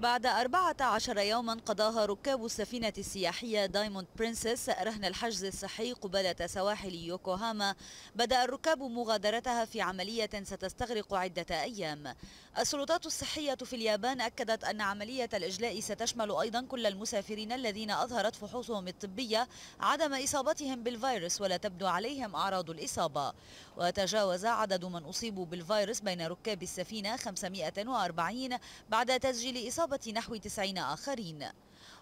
بعد 14 يوما قضاها ركاب السفينة السياحية دايموند برنسس رهن الحجز الصحي قبالة سواحل يوكوهاما بدأ الركاب مغادرتها في عملية ستستغرق عدة أيام السلطات الصحية في اليابان أكدت أن عملية الإجلاء ستشمل أيضا كل المسافرين الذين أظهرت فحوصهم الطبية عدم إصابتهم بالفيروس ولا تبدو عليهم أعراض الإصابة وتجاوز عدد من أصيبوا بالفيروس بين ركاب السفينة 540 بعد تسجيل إصابة وإصابة نحو 90 آخرين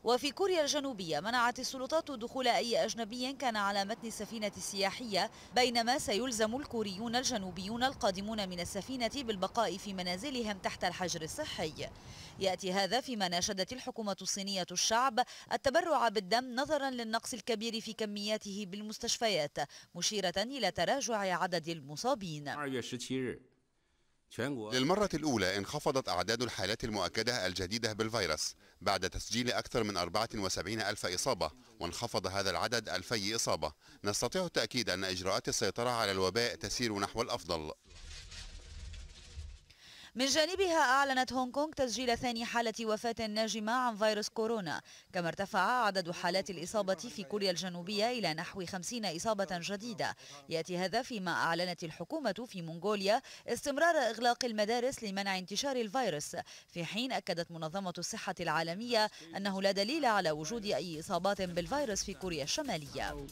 وفي كوريا الجنوبية منعت السلطات دخول أي أجنبي كان على متن السفينة السياحية بينما سيلزم الكوريون الجنوبيون القادمون من السفينة بالبقاء في منازلهم تحت الحجر الصحي يأتي هذا فيما ناشدت الحكومة الصينية الشعب التبرع بالدم نظرا للنقص الكبير في كمياته بالمستشفيات مشيرة إلى تراجع عدد المصابين للمرة الأولى انخفضت أعداد الحالات المؤكدة الجديدة بالفيروس بعد تسجيل أكثر من 74 ألف إصابة وانخفض هذا العدد ألفي إصابة نستطيع التأكيد أن إجراءات السيطرة على الوباء تسير نحو الأفضل من جانبها أعلنت هونغ كونغ تسجيل ثاني حالة وفاة ناجمة عن فيروس كورونا كما ارتفع عدد حالات الإصابة في كوريا الجنوبية إلى نحو 50 إصابة جديدة يأتي هذا فيما أعلنت الحكومة في منغوليا استمرار إغلاق المدارس لمنع انتشار الفيروس في حين أكدت منظمة الصحة العالمية أنه لا دليل على وجود أي إصابات بالفيروس في كوريا الشمالية